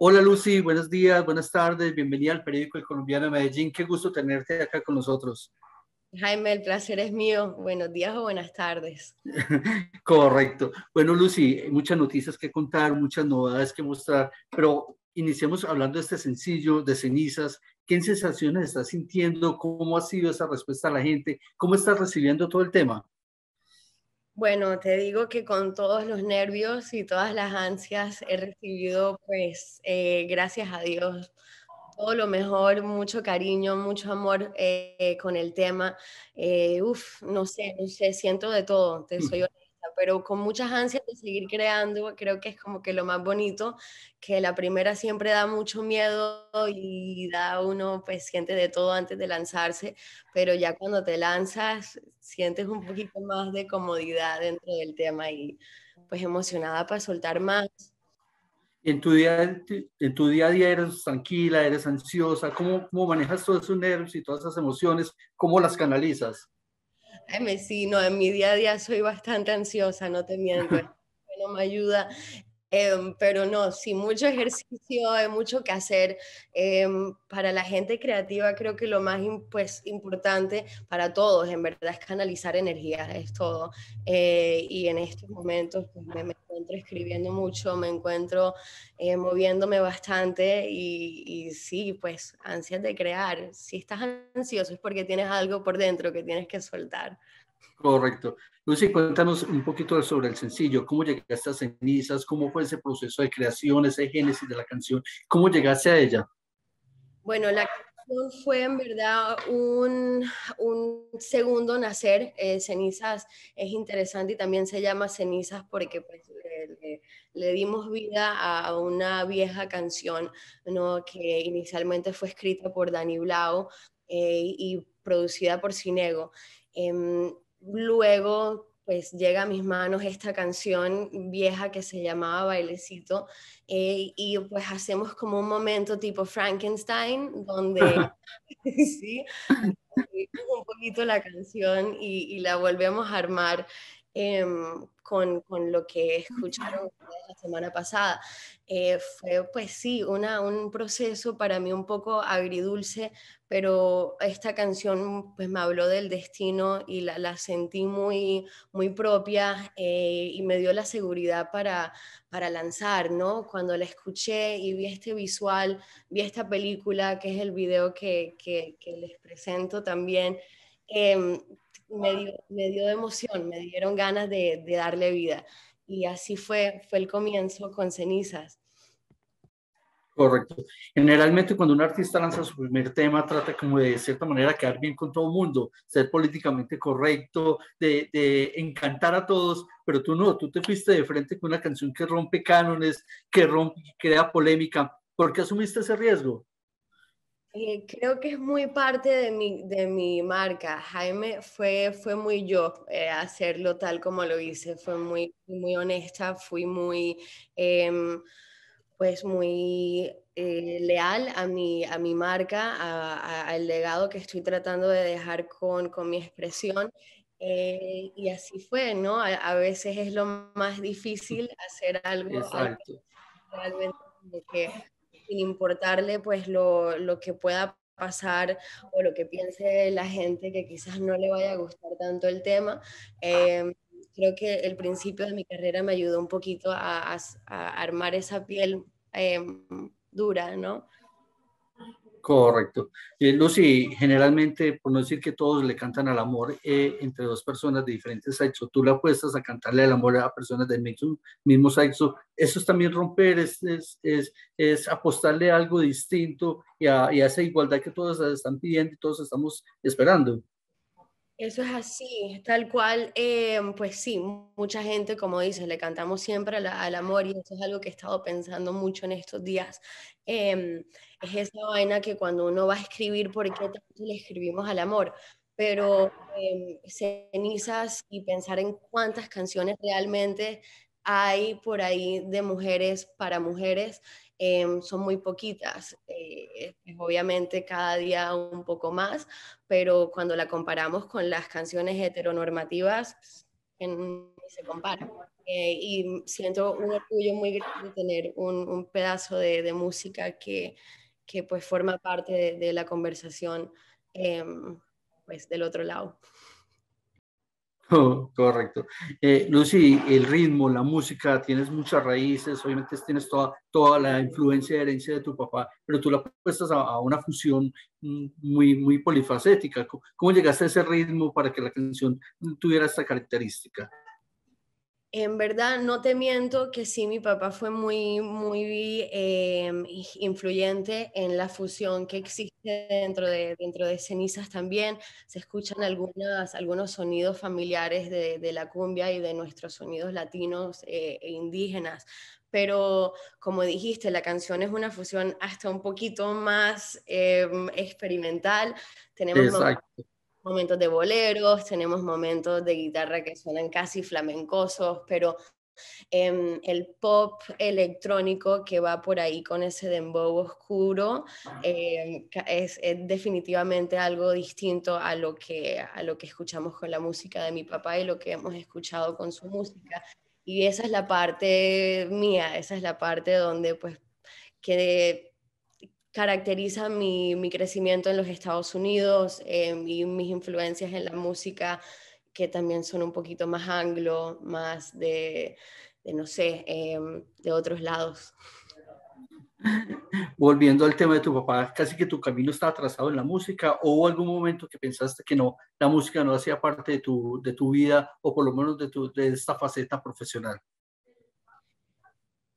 Hola Lucy, buenos días, buenas tardes, bienvenida al periódico El Colombiano de Medellín. Qué gusto tenerte acá con nosotros. Jaime, el placer es mío. Buenos días o buenas tardes. Correcto. Bueno, Lucy, muchas noticias que contar, muchas novedades que mostrar, pero iniciemos hablando de este sencillo de cenizas. ¿Qué sensaciones estás sintiendo? ¿Cómo ha sido esa respuesta a la gente? ¿Cómo estás recibiendo todo el tema? Bueno, te digo que con todos los nervios y todas las ansias he recibido, pues, eh, gracias a Dios, todo lo mejor, mucho cariño, mucho amor eh, con el tema. Eh, uf, no sé, no sé, siento de todo, te mm. soy pero con muchas ansias de seguir creando, creo que es como que lo más bonito, que la primera siempre da mucho miedo y da uno, pues siente de todo antes de lanzarse, pero ya cuando te lanzas, sientes un poquito más de comodidad dentro del tema y pues emocionada para soltar más. En tu día, en tu día a día eres tranquila, eres ansiosa, ¿cómo, cómo manejas todos esos nervios y todas esas emociones? ¿Cómo las canalizas? sí, no, en mi día a día soy bastante ansiosa, no te miento. Bueno, me ayuda Em, pero no, sin mucho ejercicio, hay mucho que hacer. Em, para la gente creativa creo que lo más pues, importante para todos, en verdad, es canalizar energía, es todo. Eh, y en estos momentos pues, me, encuentro escribiendo mucho, me encuentro eh, moviéndome bastante y, y, sí, pues ansias de crear. Si estás ansioso es porque tienes algo por dentro que tienes que soltar. Correcto. Lucy, cuéntanos un poquito sobre el sencillo, cómo llegaste a Cenizas, cómo fue ese proceso de creación, ese génesis de la canción, cómo llegaste a ella. Bueno, la canción fue en verdad un, segundo nacer. Eh, cenizas es interesante y también se llama Cenizas porque pues, le, dimos vida a una vieja canción ¿no? que inicialmente fue escrita por Dani Blau eh, y producida por Cinego. Em, luego pues llega a mis manos esta canción vieja que se llamaba Bailecito eh, y pues hacemos como un momento tipo Frankenstein donde un poquito la canción y, y, la volvemos a armar Em, con, con, lo que escucharon la semana pasada. Eh, fue, pues sí, una, un proceso para mí un poco agridulce, pero esta canción pues, me habló del destino y la, la sentí muy, muy propia eh, y me dio la seguridad para, para lanzar, ¿no? Cuando la escuché y vi este visual, vi esta película, que es el video que, que, les presento también. Eh, me dio, me dio emoción, me dieron ganas de, darle vida. Y así fue, fue el comienzo con cenizas. Correcto. Generalmente cuando un artista lanza su primer tema trata como de cierta manera quedar bien con todo el mundo, ser políticamente correcto, de, encantar a todos, pero tú no, tú te fuiste de frente con una canción que rompe cánones, que rompe, crea polémica. ¿Por qué asumiste ese riesgo? Eh, creo que es muy parte de mi, de mi marca. Jaime fue, fue muy yo eh, hacerlo tal como lo hice. Fue muy, muy honesta, fui muy, em, pues muy eh, leal a mi, a mi marca, al legado que estoy tratando de dejar con, mi expresión. y así fue, ¿no? A, veces es lo más difícil hacer algo. realmente sin importarle pues lo, que pueda pasar o lo que piense la gente que quizás no le vaya a gustar tanto el tema. Em, creo que el principio de mi carrera me ayudó un poquito a, armar esa piel em, dura, ¿no? Correcto. no eh, Lucy, generalmente, por no decir que todos le cantan al amor eh, entre dos personas de diferentes sexos, tú la apuestas a cantarle al amor a personas del mismo, sexo. Eso es también romper, es, es, es, apostarle algo distinto y a, y esa igualdad que todos están pidiendo y todos estamos esperando. Eso es así, tal cual, em, pues sí, mucha gente, como dices, le cantamos siempre al amor y eso es algo que he estado pensando mucho en estos días. Em, es esa vaina que cuando uno va a escribir, ¿por qué tanto le escribimos al amor? Pero em, cenizas y pensar en cuántas canciones realmente hay por ahí de mujeres para mujeres Em, son muy poquitas. Eh, obviamente cada día un poco más, pero cuando la comparamos con las canciones heteronormativas, pues, se compara. Eh, y siento un orgullo muy grande de tener un, pedazo de, música que, que, pues forma parte de, la conversación em, pues del otro lado. Oh, correcto. Eh, Lucy, el ritmo, la música, tienes muchas raíces, obviamente tienes toda, toda la influencia y herencia de tu papá, pero tú la puestas a, una fusión mm, muy, muy polifacética. ¿Cómo llegaste a ese ritmo para que la canción tuviera esta característica? En verdad, no te miento que sí, mi papá fue muy, muy em, influyente en la fusión que existe dentro de, dentro de cenizas también. Se escuchan algunas, algunos sonidos familiares de, la cumbia y de nuestros sonidos latinos eh, e indígenas. Pero como dijiste, la canción es una fusión hasta un poquito más em, experimental. Tenemos Exacto momentos de boleros, tenemos momentos de guitarra que suenan casi flamencosos, pero em, el pop electrónico que va por ahí con ese dembow oscuro ah. em, es, definitivamente algo distinto a lo, que, a lo que escuchamos con la música de mi papá y lo que hemos escuchado con su música. Y esa es la parte mía, esa es la parte donde pues que caracteriza mi, mi crecimiento en los Estados Unidos em, y mis influencias en la música, que también son un poquito más anglo, más de, no sé, em, de otros lados. Volviendo al tema de tu papá, casi que tu camino está trazado en la música, ¿o hubo algún momento que pensaste que no, la música no hacía parte de tu, de tu vida o por lo menos de, tu, de esta faceta profesional?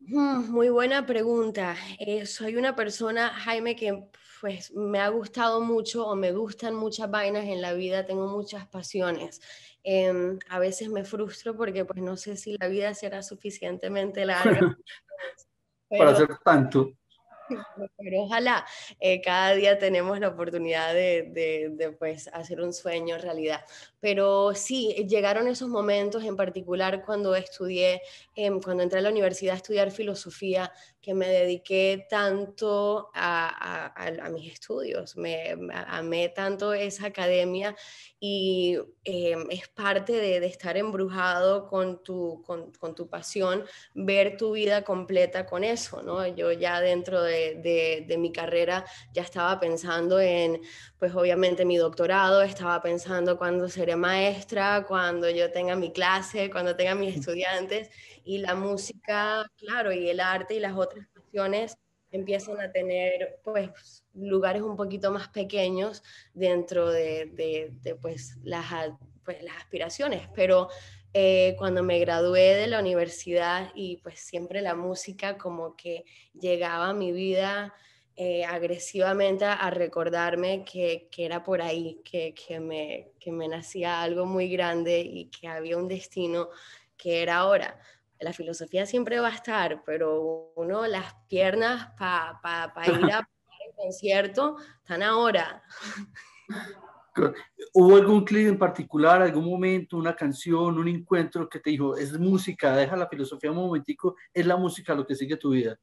Mm, muy buena pregunta. Eh, soy una persona, Jaime, que pues me ha gustado mucho o me gustan muchas vainas en la vida, tengo muchas pasiones. Em, a veces me frustro porque pues no sé si la vida será suficientemente larga. Para hacer tanto pero ojalá eh, cada día tenemos la oportunidad de, pues, hacer un sueño realidad. Pero sí, llegaron esos momentos, en particular cuando estudié, em, cuando entré a la universidad a estudiar filosofía, que me dediqué tanto a, mis estudios, me amé tanto esa academia y em, es parte de, estar embrujado con tu, con tu pasión, ver tu vida completa con eso, ¿no? Yo ya dentro de de, mi carrera, ya estaba pensando en, pues obviamente mi doctorado, estaba pensando cuando seré maestra, cuando yo tenga mi clase, cuando tenga mis estudiantes, y la música, claro, y el arte y las otras pasiones empiezan a tener pues lugares un poquito más pequeños dentro de, de pues, las, pues, las aspiraciones, pero eh, cuando me gradué de la universidad y pues siempre la música como que llegaba a mi vida eh, agresivamente a, recordarme que, que, era por ahí, que, que, me, que me nacía algo muy grande y que había un destino que era ahora la filosofía siempre va a estar, pero uno las piernas para pa, ir a un concierto están ahora. ¿Hubo algún clip en particular, algún momento, una canción, un encuentro que te dijo, es música, deja la filosofía un momentico, es la música lo que sigue tu vida?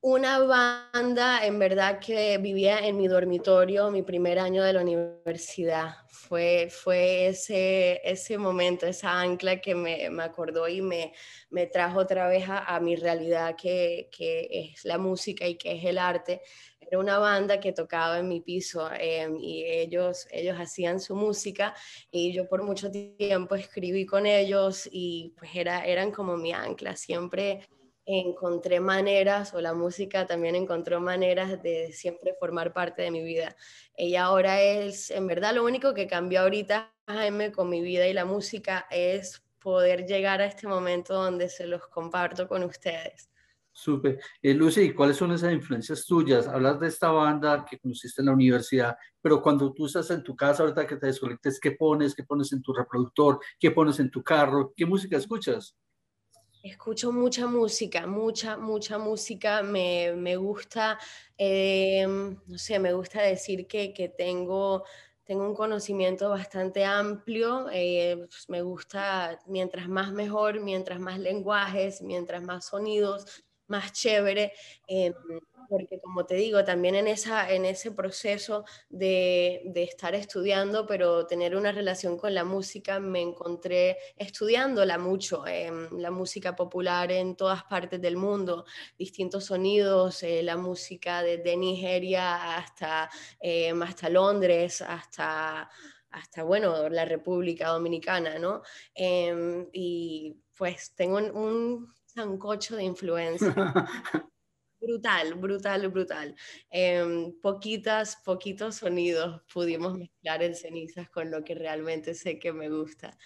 una banda en verdad que vivía en mi dormitorio mi primer año de la universidad. Fue, fue ese, ese momento, esa ancla que me, me acordó y me, trajo otra vez a, mi realidad que, es la música y que es el arte. Era una banda que tocaba en mi piso em, y ellos, ellos hacían su música y yo por mucho tiempo escribí con ellos y pues era, eran como mi ancla. Siempre encontré maneras, o la música también encontró maneras de siempre formar parte de mi vida. Ella ahora es, en verdad, lo único que cambió ahorita, Jaime, con mi vida y la música es poder llegar a este momento donde se los comparto con ustedes. Súper. Eh, Lucy, ¿cuáles son esas influencias tuyas? Hablas de esta banda que conociste en la universidad, pero cuando tú estás en tu casa, ahorita que te desconectes, ¿qué pones? ¿Qué pones en tu reproductor? ¿Qué pones en tu carro? ¿Qué música escuchas? Escucho mucha música, mucha, mucha música. Me, me gusta, eh, no sé, me gusta decir que, que tengo tengo un conocimiento bastante amplio, eh, pues, me gusta mientras más mejor, mientras más lenguajes, mientras más sonidos, más chévere, em, porque como te digo, también en, esa, en ese proceso de, de, estar estudiando, pero tener una relación con la música, me encontré estudiándola mucho, eh, la música popular en todas partes del mundo, distintos sonidos, eh, la música desde Nigeria hasta, em, hasta Londres, hasta hasta, bueno, la República Dominicana, ¿no? y pues tengo un, un cocho de influencia. brutal, brutal, brutal. Eh, poquitas, poquitos sonidos pudimos mezclar en cenizas con lo que realmente sé que me gusta.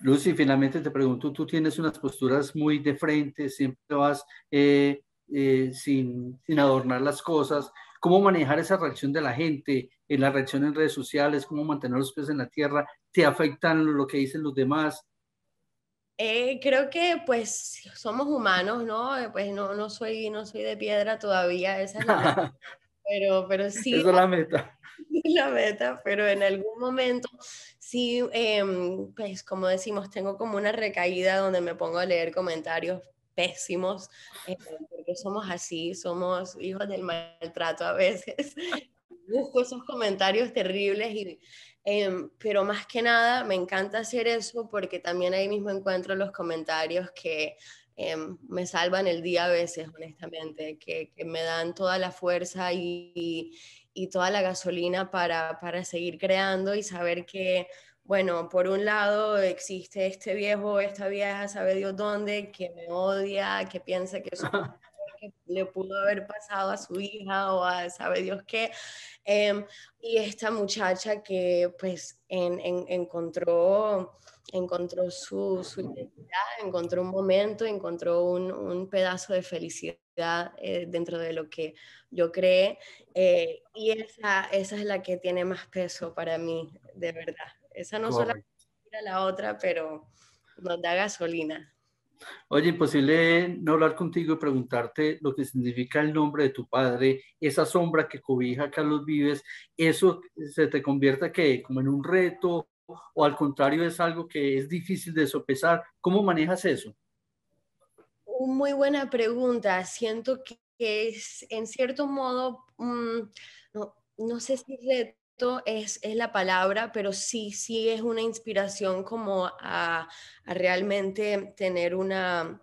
Lucy, finalmente te pregunto, tú tienes unas posturas muy de frente, siempre vas eh, eh, sin, sin adornar las cosas. ¿Cómo manejar esa reacción de la gente, en la reacción en redes sociales, cómo mantener los pies en la tierra? ¿Te afectan lo que dicen los demás? Eh, creo que pues somos humanos, ¿no? Eh, pues no, no, soy, no soy de piedra todavía, esa es la meta. Pero, pero sí. Esa es la meta. La meta, pero en algún momento sí, em, pues como decimos, tengo como una recaída donde me pongo a leer comentarios pésimos, eh, porque somos así, somos hijos del maltrato a veces busco esos comentarios terribles, y, em, pero más que nada me encanta hacer eso porque también ahí mismo encuentro los comentarios que em, me salvan el día a veces, honestamente, que, me dan toda la fuerza y, toda la gasolina para, seguir creando y saber que bueno, por un lado existe este viejo, esta vieja, sabe Dios dónde, que me odia, que piensa que soy le pudo haber pasado a su hija o a sabe Dios qué. Em, y esta muchacha que pues encontró, encontró su, su, identidad, encontró un momento, encontró un, pedazo de felicidad eh, dentro de lo que yo creé. Eh, y esa, esa es la que tiene más peso para mí, de verdad. Esa no solo la otra, pero nos da gasolina. Oye, imposible no hablar contigo y preguntarte lo que significa el nombre de tu padre, esa sombra que cobija a Carlos Vives, eso se te convierte que como en un reto o al contrario es algo que es difícil de sopesar. ¿Cómo manejas eso? Muy buena pregunta. Siento que es en cierto modo, mm, no, sé si es, es, la palabra, pero sí, sí es una inspiración como a, realmente tener una,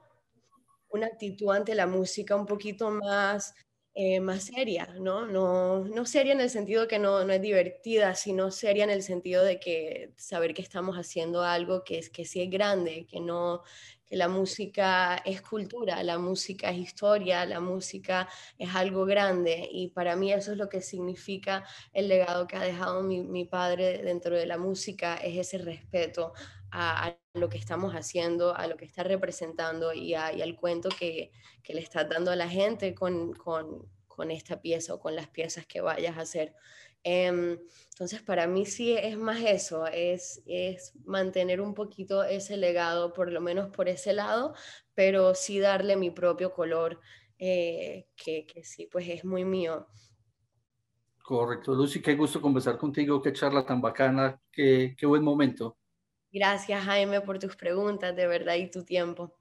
una actitud ante la música un poquito más eh, más seria, ¿no? ¿no? seria en el sentido que no, no, es divertida, sino seria en el sentido de que saber que estamos haciendo algo que, es, que sí es grande, que, no, que la música es cultura, la música es historia, la música es algo grande y para mí eso es lo que significa el legado que ha dejado mi, mi padre dentro de la música, es ese respeto a, lo que estamos haciendo, a lo que está representando y, al cuento que, le estás dando a la gente con, esta pieza o con las piezas que vayas a hacer. Em, entonces, para mí sí es más eso, es, mantener un poquito ese legado, por lo menos por ese lado, pero sí darle mi propio color, eh, que, sí, pues es muy mío. Correcto, Lucy, qué gusto conversar contigo, qué charla tan bacana, qué buen momento. Gracias Jaime por tus preguntas, de verdad, y tu tiempo.